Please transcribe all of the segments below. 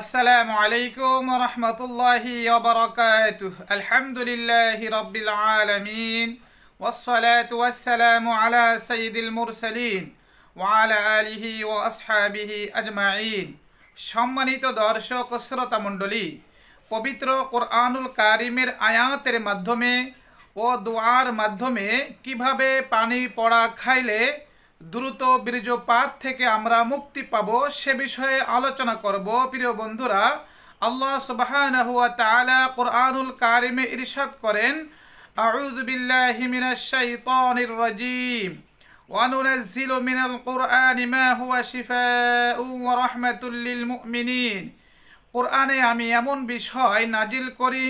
আসসালামু আলাইকুম রহমতুল্লাহি আলহামদুলিল্লাহ রবিল আলমিন والصلاة والسلام على سيد المرسلين وعلى آله وأصحابه أجمعين সম্মানিত দর্শক শ্রোতা মণ্ডলী পবিত্র কোরআনুল কারিমের আয়াতের মাধ্যমে ও দোয়ার মাধ্যমে কিভাবে পানি পড়া খাইলে দ্রুত বীর্যপাত থেকে আমরা মুক্তি পাব সে বিষয়ে আলোচনা করব প্রিয় বন্ধুরা আল্লাহ সুবাহ কোরআনুল কারিমে ইরশাদ করেন কোরআনে আমি এমন বিষয় নাজিল করি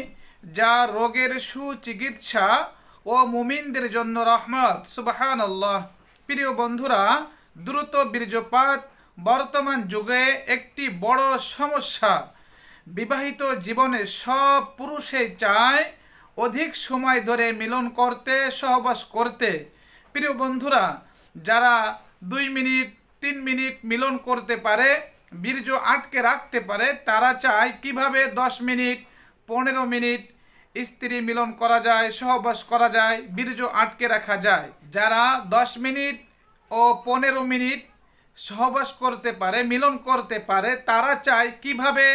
যা রোগের সুচিকিৎসা ও মুমিনদের জন্য রহমত সুবহানাল্লাহ প্রিয় বন্ধুরা দ্রুত বীর্যপাত বর্তমান যুগে একটি বড় সমস্যা বিবাহিত জীবনে সব পুরুষে চায় অধিক সময় ধরে মিলন করতে সহবাস করতে প্রিয় বন্ধুরা যারা দুই মিনিট তিন মিনিট মিলন করতে পারে বীর্য আটকে রাখতে পারে তারা চায় কিভাবে দশ মিনিট পনেরো মিনিট স্ত্রী মিলন করা যায় সহবাস করা যায় বীর্য আটকে রাখা যায় যারা দশ মিনিট ও পনেরো মিনিট সহবাস করতে পারে মিলন করতে পারে তারা চায় কিভাবে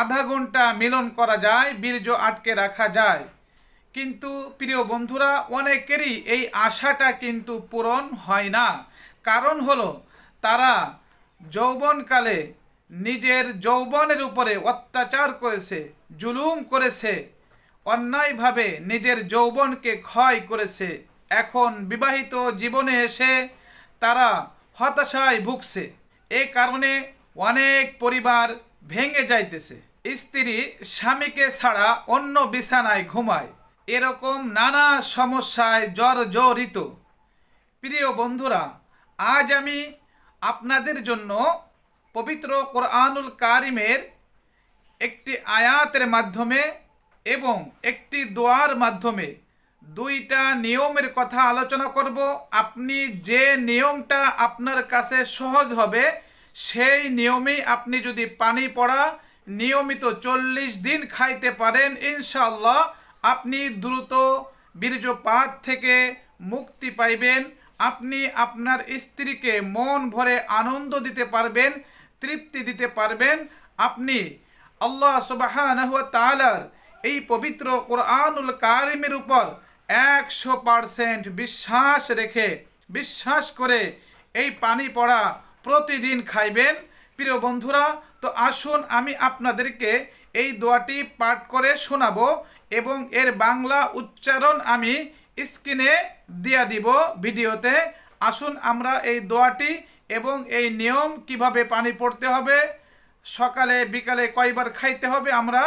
আধা ঘন্টা মিলন করা যায় বীর্য আটকে রাখা যায় কিন্তু প্রিয় বন্ধুরা অনেকেরই এই আশাটা কিন্তু পূরণ হয় না কারণ হলো তারা যৌবনকালে নিজের যৌবনের উপরে অত্যাচার করেছে জুলুম করেছে অন্যায়ভাবে নিজের যৌবনকে ক্ষয় করেছে এখন বিবাহিত জীবনে এসে তারা হতাশায় ভুগছে এ কারণে অনেক পরিবার ভেঙে যাইতেছে স্ত্রী স্বামীকে ছাড়া অন্য বিছানায় ঘুমায় এরকম নানা সমস্যায় জর্জরিত প্রিয় বন্ধুরা আজ আমি আপনাদের জন্য পবিত্র কোরআনুল কারিমের একটি আয়াতের মাধ্যমে এবং একটি দোয়ার মাধ্যমে দুইটা নিয়মের কথা আলোচনা করব আপনি যে নিয়মটা আপনার কাছে সহজ হবে সেই নিয়মেই আপনি যদি পানি পড়া নিয়মিত চল্লিশ দিন খাইতে পারেন ইনশাল্লাহ আপনি দ্রুত বীর্যপাত থেকে মুক্তি পাইবেন আপনি আপনার স্ত্রীকে মন ভরে আনন্দ দিতে পারবেন তৃপ্তি দিতে পারবেন আপনি আল্লাহ সুবাহ তালার এই পবিত্র কোরআনুল কারিমের উপর একশো পারসেন্ট বিশ্বাস রেখে বিশ্বাস করে এই পানি পড়া প্রতিদিন খাইবেন প্রিয় বন্ধুরা তো আসুন আমি আপনাদেরকে এই দোয়াটি পাঠ করে শোনাবো এবং এর বাংলা উচ্চারণ আমি স্ক্রিনে দিয়া দিব ভিডিওতে আসুন আমরা এই দোয়াটি এবং এই নিয়ম কিভাবে পানি পড়তে হবে সকালে বিকালে কয়বার খাইতে হবে আমরা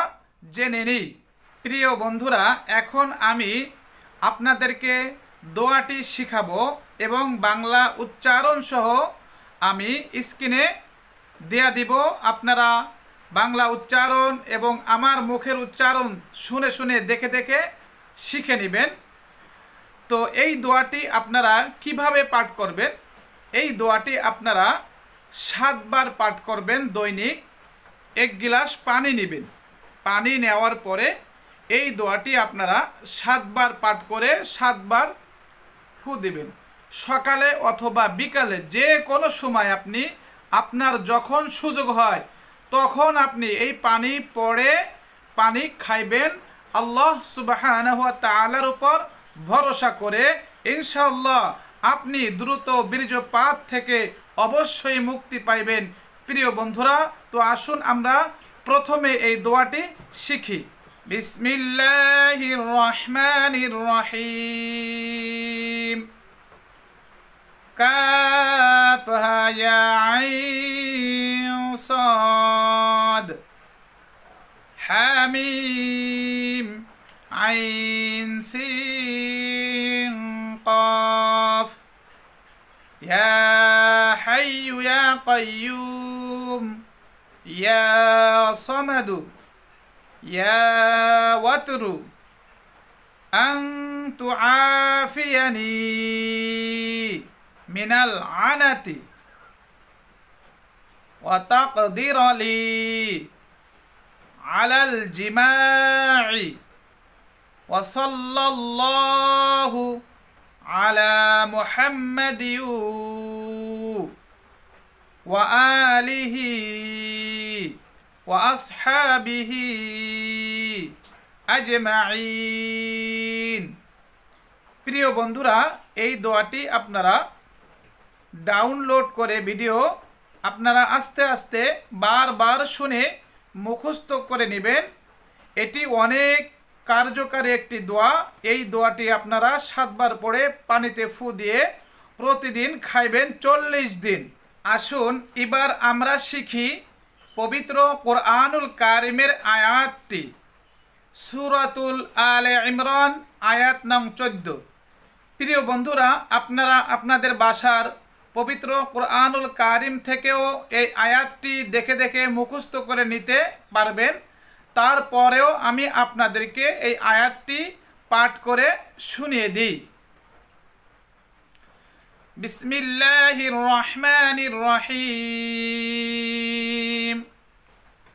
জেনে নিই প্রিয় বন্ধুরা এখন আমি আপনাদেরকে দোয়াটি শিখাবো এবং বাংলা উচ্চারণ সহ আমি স্ক্রিনে দেয়া দিব আপনারা বাংলা উচ্চারণ এবং আমার মুখের উচ্চারণ শুনে শুনে দেখে দেখে শিখে নেবেন তো এই দোয়াটি আপনারা কিভাবে পাঠ করবেন এই দোয়াটি আপনারা সাতবার পাঠ করবেন দৈনিক এক গিলাস পানি নেবেন পানি নেওয়ার পরে এই দোয়াটি আপনারা সাতবার পাঠ করে সাতবার ফু দিবেন সকালে অথবা বিকালে যে কোনো সময় আপনি আপনার যখন সুযোগ হয় তখন আপনি এই পানি পড়ে পানি খাইবেন আল্লাহ সুবাহ তালার উপর ভরসা করে ইনশাল্লাহ আপনি দ্রুত বীর্যপাত থেকে অবশ্যই মুক্তি পাইবেন প্রিয় বন্ধুরা তো আসুন আমরা প্রথমে এই দোয়াটি শিখি بسم الله الرحمن الرحيم كافها يا عين صاد حميم عين سين قاف يا حي يا قيوم يا صمد يا وتر أن تعافيني من العنة وتقدر لي على الجماع وصلى الله على محمد وآله وأصحابه আজমাইন প্রিয় বন্ধুরা এই দোয়াটি আপনারা ডাউনলোড করে ভিডিও আপনারা আস্তে আস্তে বারবার শুনে মুখস্থ করে নেবেন এটি অনেক কার্যকারী একটি দোয়া এই দোয়াটি আপনারা সাতবার পরে পানিতে ফু দিয়ে প্রতিদিন খাইবেন চল্লিশ দিন আসুন এবার আমরা শিখি পবিত্র কোরআনুল কারিমের আয়াতটি সুরাতুল আলে ইমরান আয়াত নং চোদ্দ প্রিয় বন্ধুরা আপনারা আপনাদের বাসার পবিত্র কোরআনুল কারিম থেকেও এই আয়াতটি দেখে দেখে মুখস্থ করে নিতে পারবেন তারপরেও আমি আপনাদেরকে এই আয়াতটি পাঠ করে শুনিয়ে দিই বিসমিল্লাহ রহমান রহিম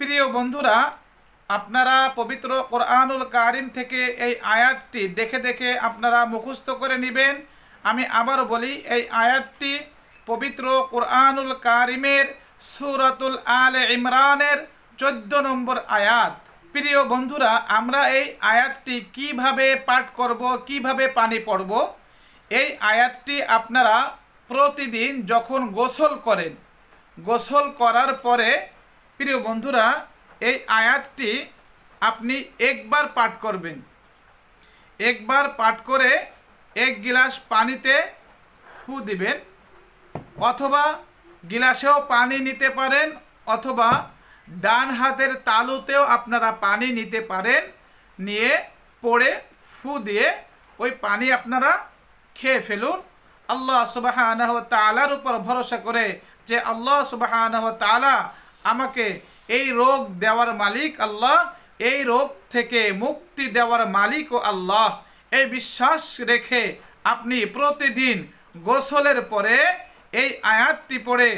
প্রিয় বন্ধুরা আপনারা পবিত্র কোরআনুল কারিম থেকে এই আয়াতটি দেখে দেখে আপনারা মুখস্থ করে নেবেন আমি আবার বলি এই আয়াতটি পবিত্র কোরআনুল কারিমের সুরাতুল আলে ইমরানের চোদ্দ নম্বর আয়াত প্রিয় বন্ধুরা আমরা এই আয়াতটি কিভাবে পাঠ করব কিভাবে পানি পড়ব এই আয়াতটি আপনারা প্রতিদিন যখন গোসল করেন গোসল করার পরে প্রিয় বন্ধুরা এই আয়াতটি আপনি একবার পাঠ করবেন একবার পাঠ করে এক গিলাস পানিতে ফু দিবেন অথবা গিলাসেও পানি নিতে পারেন অথবা ডান হাতের তালুতেও আপনারা পানি নিতে পারেন নিয়ে পড়ে ফু দিয়ে ওই পানি আপনারা খেয়ে ফেলুন আল্লাহ সুবাহ তালার উপর ভরসা করে যে আল্লাহ সুবাহ তালা আমাকে এই রোগ দেওয়ার মালিক আল্লাহ এই রোগ থেকে মুক্তি দেওয়ার ও আল্লাহ এই বিশ্বাস রেখে আপনি প্রতিদিন গোসলের পরে এই আয়াতটি পড়ে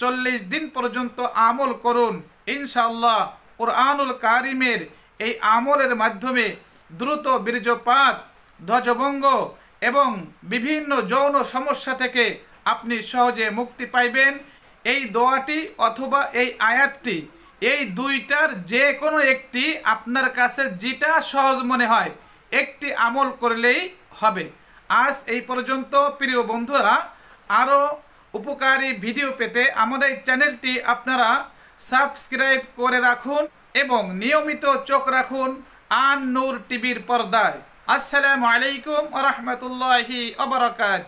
চল্লিশ দিন পর্যন্ত আমল করুন ইনশাআল্লাহ কোরআনুল কারিমের এই আমলের মাধ্যমে দ্রুত বীর্যপাত ধ্বজভঙ্গ এবং বিভিন্ন যৌন সমস্যা থেকে আপনি সহজে মুক্তি পাইবেন এই দোয়াটি অথবা এই আয়াতটি এই দুইটার যে কোনো একটি আপনার কাছে যেটা সহজ মনে হয় একটি আমল করলেই হবে আজ এই পর্যন্ত প্রিয় বন্ধুরা আরও উপকারী ভিডিও পেতে আমাদের চ্যানেলটি আপনারা সাবস্ক্রাইব করে রাখুন এবং নিয়মিত চোখ রাখুন আন নূর টিভির পর্দায় আসসালামু আলাইকুম রহমতুল্লাহি অবরকাত